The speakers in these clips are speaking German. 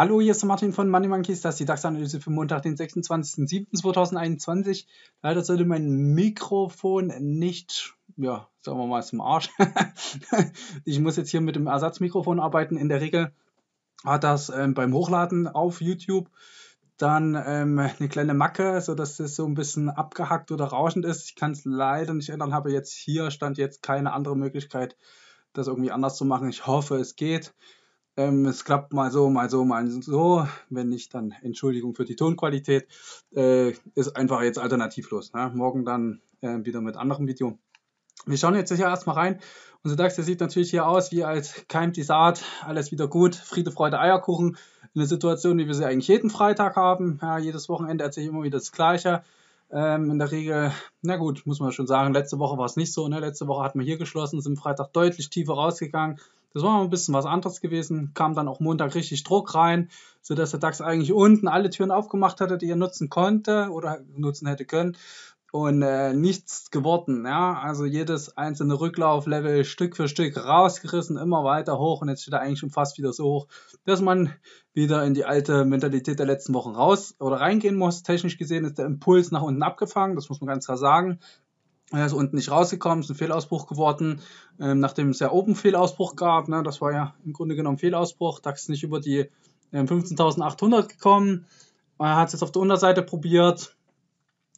Hallo, hier ist Martin von Money Monkeys, das ist die DAX-Analyse für Montag, den 26.07.2021. Leider sollte mein Mikrofon nicht, ja, sagen wir mal, zum Arsch. ich muss jetzt hier mit dem Ersatzmikrofon arbeiten. In der Regel hat das ähm, beim Hochladen auf YouTube dann ähm, eine kleine Macke, sodass es so ein bisschen abgehackt oder rauschend ist. Ich kann es leider nicht ändern, habe jetzt hier, stand jetzt keine andere Möglichkeit, das irgendwie anders zu machen. Ich hoffe, es geht. Ähm, es klappt mal so, mal so, mal so. Wenn nicht, dann Entschuldigung für die Tonqualität. Äh, ist einfach jetzt alternativlos. Ne? Morgen dann äh, wieder mit anderem Video. Wir schauen jetzt sicher erstmal rein. Unser DAX, der sieht natürlich hier aus wie als keimt die Saat, alles wieder gut, Friede, Freude, Eierkuchen. Eine Situation, wie wir sie eigentlich jeden Freitag haben. Ja, jedes Wochenende erzähle ich immer wieder das Gleiche. Ähm, in der Regel, na gut, muss man schon sagen, letzte Woche war es nicht so. Ne? Letzte Woche hatten wir hier geschlossen, sind Freitag deutlich tiefer rausgegangen. Das war mal ein bisschen was anderes gewesen. Kam dann auch Montag richtig Druck rein, sodass der DAX eigentlich unten alle Türen aufgemacht hatte, die er nutzen konnte oder nutzen hätte können und äh, nichts geworden. Ja? Also jedes einzelne Rücklauflevel Stück für Stück rausgerissen, immer weiter hoch und jetzt steht er eigentlich schon fast wieder so hoch, dass man wieder in die alte Mentalität der letzten Wochen raus oder reingehen muss. Technisch gesehen ist der Impuls nach unten abgefangen, das muss man ganz klar sagen. Er ist unten nicht rausgekommen, ist ein Fehlausbruch geworden, ähm, nachdem es ja oben Fehlausbruch gab. Ne? Das war ja im Grunde genommen Fehlausbruch. DAX ist nicht über die äh, 15.800 gekommen. Er hat es jetzt auf der Unterseite probiert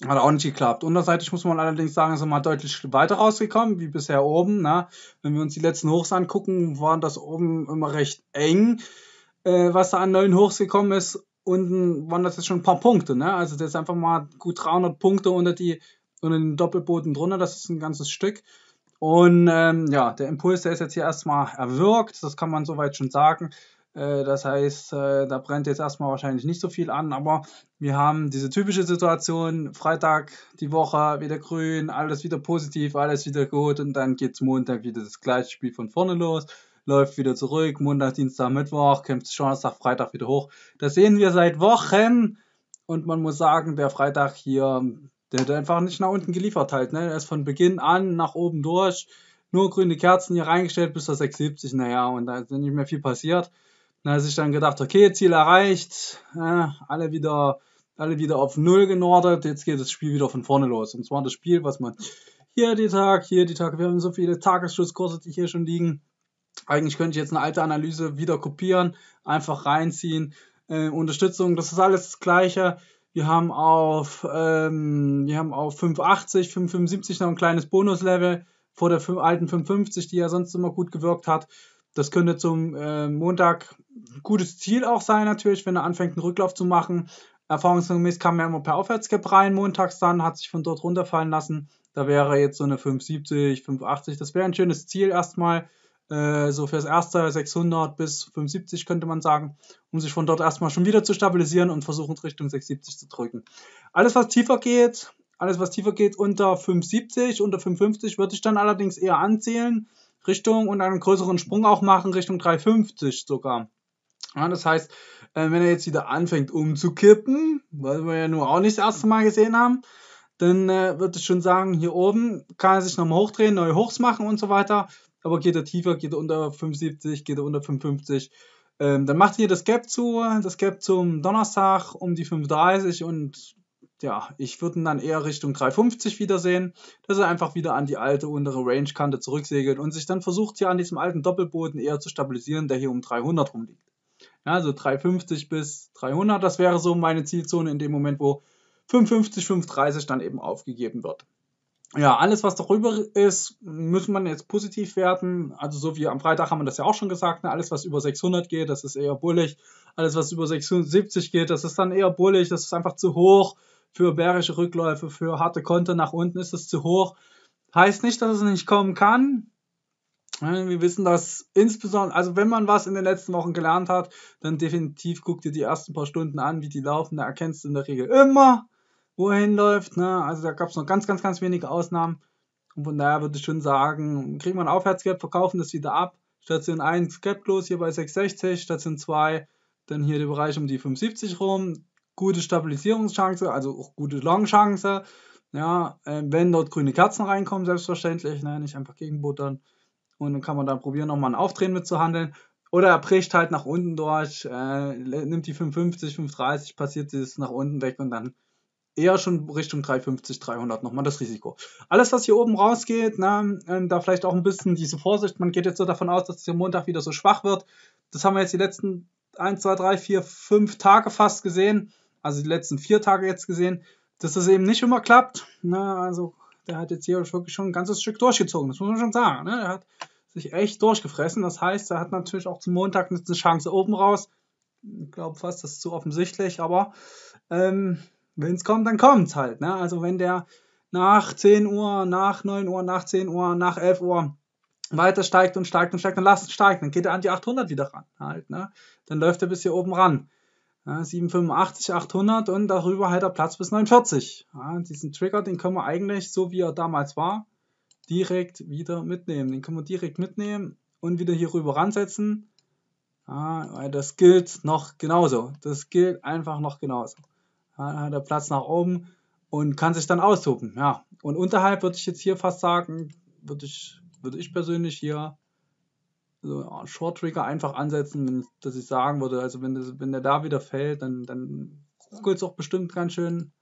hat auch nicht geklappt. Unterseitig muss man allerdings sagen, sind wir deutlich weiter rausgekommen, wie bisher oben. Ne? Wenn wir uns die letzten Hochs angucken, waren das oben immer recht eng, äh, was da an neuen Hochs gekommen ist. Unten waren das jetzt schon ein paar Punkte. Ne? Also das ist einfach mal gut 300 Punkte unter, die, unter den Doppelboden drunter. Das ist ein ganzes Stück. Und ähm, ja, der Impuls, der ist jetzt hier erstmal erwirkt. Das kann man soweit schon sagen. Äh, das heißt, äh, da brennt jetzt erstmal wahrscheinlich nicht so viel an, aber wir haben diese typische Situation, Freitag die Woche wieder grün, alles wieder positiv, alles wieder gut und dann geht es Montag wieder das gleiche Spiel von vorne los, läuft wieder zurück, Montag, Dienstag, Mittwoch, kämpft Donnerstag, Freitag wieder hoch. Das sehen wir seit Wochen und man muss sagen, der Freitag hier, der hat einfach nicht nach unten geliefert halt, ne? Er ist von Beginn an nach oben durch, nur grüne Kerzen hier reingestellt bis zur 670, naja, und da ist nicht mehr viel passiert. Da habe ich dann gedacht, okay, Ziel erreicht, äh, alle wieder alle wieder auf Null genordet. Jetzt geht das Spiel wieder von vorne los. Und zwar das Spiel, was man hier die Tag, hier die Tag, wir haben so viele Tagesschusskurse, die hier schon liegen. Eigentlich könnte ich jetzt eine alte Analyse wieder kopieren, einfach reinziehen. Äh, Unterstützung, das ist alles das Gleiche. Wir haben auf, ähm, wir haben auf 580, 575 noch ein kleines Bonuslevel vor der alten 550, die ja sonst immer gut gewirkt hat. Das könnte zum äh, Montag ein gutes Ziel auch sein, natürlich, wenn er anfängt, einen Rücklauf zu machen. Erfahrungsgemäß kam er immer per Aufwärtsgap rein, montags dann, hat sich von dort runterfallen lassen. Da wäre jetzt so eine 570, 580, das wäre ein schönes Ziel erstmal. Äh, so fürs erste 600 bis 570 könnte man sagen, um sich von dort erstmal schon wieder zu stabilisieren und versuchen, Richtung 670 zu drücken. Alles, was tiefer geht, alles, was tiefer geht unter 570, unter 550, würde ich dann allerdings eher anzählen. Richtung und einen größeren Sprung auch machen, Richtung 350 sogar. Ja, das heißt, äh, wenn er jetzt wieder anfängt umzukippen, weil wir ja nur auch nicht das erste Mal gesehen haben, dann äh, würde ich schon sagen, hier oben kann er sich nochmal hochdrehen, neue Hochs machen und so weiter. Aber geht er tiefer, geht er unter 75, geht er unter 55. Ähm, dann macht ihr das Gap zu, das Gap zum Donnerstag um die 35 und ja, ich würde ihn dann eher Richtung 350 wiedersehen, dass er einfach wieder an die alte untere Range-Kante zurücksegelt und sich dann versucht, hier an diesem alten Doppelboden eher zu stabilisieren, der hier um 300 rumliegt. Ja, also 350 bis 300, das wäre so meine Zielzone in dem Moment, wo 550, 530 dann eben aufgegeben wird. Ja, alles, was darüber ist, muss man jetzt positiv werden. Also so wie am Freitag haben wir das ja auch schon gesagt, ne? alles, was über 600 geht, das ist eher bullig. Alles, was über 670 geht, das ist dann eher bullig, das ist einfach zu hoch für bärische Rückläufe, für harte Konter nach unten ist es zu hoch. Heißt nicht, dass es nicht kommen kann. Wir wissen das insbesondere, also wenn man was in den letzten Wochen gelernt hat, dann definitiv guck dir die ersten paar Stunden an, wie die laufen. Da erkennst du in der Regel immer, wohin läuft. Ne? Also da gab es noch ganz, ganz, ganz wenige Ausnahmen. Und von daher würde ich schon sagen, kriegt man ein Aufwärtsgap, verkaufen das wieder ab. Station 1 Gap los hier bei 660, Station 2 dann hier der Bereich um die 570 rum, gute Stabilisierungschance, also auch gute Long-Chance. Ja, äh, wenn dort grüne Kerzen reinkommen, selbstverständlich, ne, nicht einfach gegenbuttern. Und dann kann man dann probieren, nochmal ein Aufdrehen mitzuhandeln. Oder er bricht halt nach unten durch, äh, nimmt die 550, 530, passiert dieses nach unten weg und dann eher schon Richtung 350, 300 nochmal das Risiko. Alles, was hier oben rausgeht, ne, ähm, da vielleicht auch ein bisschen diese Vorsicht. Man geht jetzt so davon aus, dass es am Montag wieder so schwach wird. Das haben wir jetzt die letzten 1, 2, 3, 4, 5 Tage fast gesehen also die letzten vier Tage jetzt gesehen, dass das eben nicht immer klappt. Ne? Also der hat jetzt hier wirklich schon ein ganzes Stück durchgezogen, das muss man schon sagen. Ne? Er hat sich echt durchgefressen. Das heißt, er hat natürlich auch zum Montag eine Chance oben raus. Ich glaube fast, das ist zu offensichtlich, aber ähm, wenn es kommt, dann kommt es halt. Ne? Also wenn der nach 10 Uhr, nach 9 Uhr, nach 10 Uhr, nach 11 Uhr weiter steigt und steigt und steigt, und lasst es steigen, dann geht er an die 800 wieder ran. Halt, ne? Dann läuft er bis hier oben ran. Ja, 785, 800 und darüber halt der Platz bis 49. Ja, diesen Trigger, den können wir eigentlich, so wie er damals war, direkt wieder mitnehmen. Den können wir direkt mitnehmen und wieder hier rüber ransetzen. Ja, das gilt noch genauso. Das gilt einfach noch genauso. Ja, der Platz nach oben und kann sich dann austoben. Ja. Und unterhalb würde ich jetzt hier fast sagen, würde ich, würde ich persönlich hier also Short Trigger einfach ansetzen, wenn, dass ich sagen würde, also wenn, das, wenn der da wieder fällt, dann, dann ruckelt es auch bestimmt ganz schön.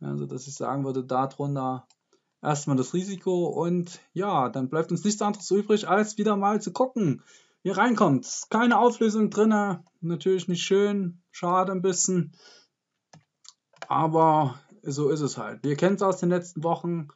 Also dass ich sagen würde, da drunter erstmal das Risiko und ja, dann bleibt uns nichts anderes übrig, als wieder mal zu gucken, wie reinkommt. Keine Auflösung drin, natürlich nicht schön, schade ein bisschen, aber so ist es halt. Wir kennen es aus den letzten Wochen,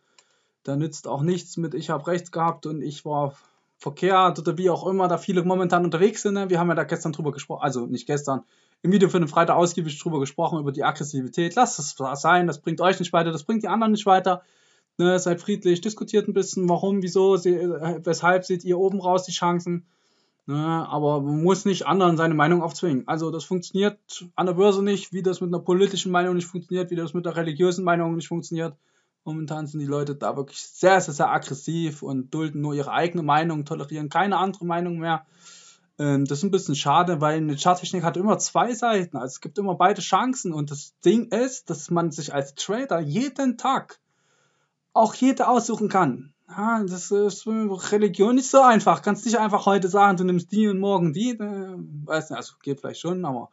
da nützt auch nichts mit, ich habe rechts gehabt und ich war Verkehr oder wie auch immer da viele momentan unterwegs sind. Ne? Wir haben ja da gestern drüber gesprochen, also nicht gestern, im Video für den Freitag ausgiebig drüber gesprochen, über die Aggressivität. Lasst es sein, das bringt euch nicht weiter, das bringt die anderen nicht weiter. Ne? Seid friedlich, diskutiert ein bisschen, warum, wieso, äh, weshalb seht ihr oben raus die Chancen. Ne? Aber man muss nicht anderen seine Meinung aufzwingen. Also das funktioniert an der Börse nicht, wie das mit einer politischen Meinung nicht funktioniert, wie das mit einer religiösen Meinung nicht funktioniert. Momentan sind die Leute da wirklich sehr, sehr, sehr aggressiv und dulden nur ihre eigene Meinung, tolerieren keine andere Meinung mehr. Ähm, das ist ein bisschen schade, weil eine Charttechnik hat immer zwei Seiten. Also es gibt immer beide Chancen. Und das Ding ist, dass man sich als Trader jeden Tag auch jede aussuchen kann. Ja, das ist für Religion nicht so einfach. Kannst nicht einfach heute sagen, du nimmst die und morgen die. Äh, weiß nicht, also geht vielleicht schon, aber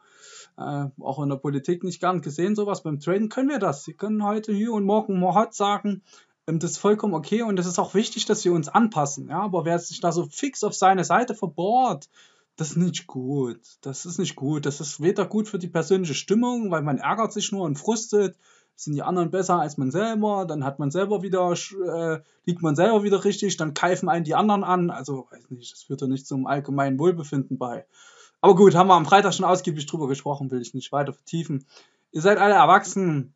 äh, auch in der Politik nicht gern gesehen, sowas. Beim Traden können wir das. Sie können heute hier und morgen Mohot sagen, ähm, das ist vollkommen okay und es ist auch wichtig, dass wir uns anpassen. Ja? Aber wer sich da so fix auf seine Seite verbohrt, das ist nicht gut. Das ist nicht gut. Das ist weder gut für die persönliche Stimmung, weil man ärgert sich nur und frustet. Sind die anderen besser als man selber? Dann hat man selber wieder, äh, liegt man selber wieder richtig, dann keifen einen die anderen an. Also, weiß nicht, das führt ja nicht zum allgemeinen Wohlbefinden bei. Aber gut, haben wir am Freitag schon ausgiebig drüber gesprochen, will ich nicht weiter vertiefen. Ihr seid alle erwachsen.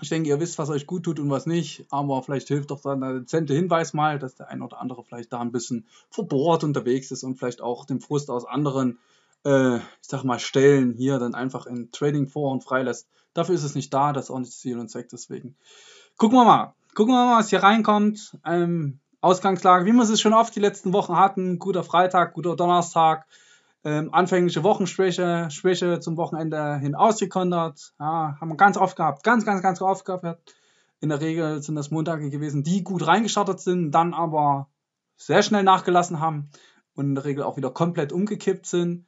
Ich denke, ihr wisst, was euch gut tut und was nicht. Aber vielleicht hilft doch dann der dezente Hinweis mal, dass der ein oder andere vielleicht da ein bisschen verbohrt unterwegs ist und vielleicht auch den Frust aus anderen, äh, ich sag mal, Stellen hier dann einfach in trading vor und freilässt. Dafür ist es nicht da, das ist auch nicht Ziel und Zweck. Deswegen gucken wir mal. Gucken wir mal, was hier reinkommt. Ähm, Ausgangslage, wie wir es schon oft die letzten Wochen hatten. Guter Freitag, guter Donnerstag ähm, anfängliche Wochenschwäche Schwäche zum Wochenende hin ausgekondert. Ja, haben wir ganz oft gehabt. Ganz, ganz, ganz oft gehabt. In der Regel sind das Montage gewesen, die gut reingestartet sind, dann aber sehr schnell nachgelassen haben und in der Regel auch wieder komplett umgekippt sind.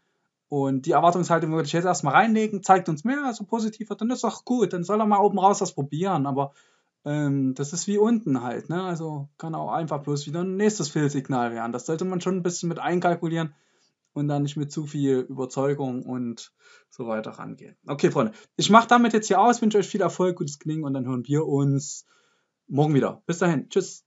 Und die Erwartungshaltung würde ich jetzt erstmal reinlegen, zeigt uns mehr, also positiver, dann ist doch gut, dann soll er mal oben raus das probieren. Aber ähm, das ist wie unten halt, ne? Also kann auch einfach bloß wieder ein nächstes Fehlsignal werden. Das sollte man schon ein bisschen mit einkalkulieren und dann nicht mit zu viel Überzeugung und so weiter rangehen. Okay, Freunde, ich mache damit jetzt hier aus, wünsche euch viel Erfolg, gutes Klingen und dann hören wir uns morgen wieder. Bis dahin, tschüss.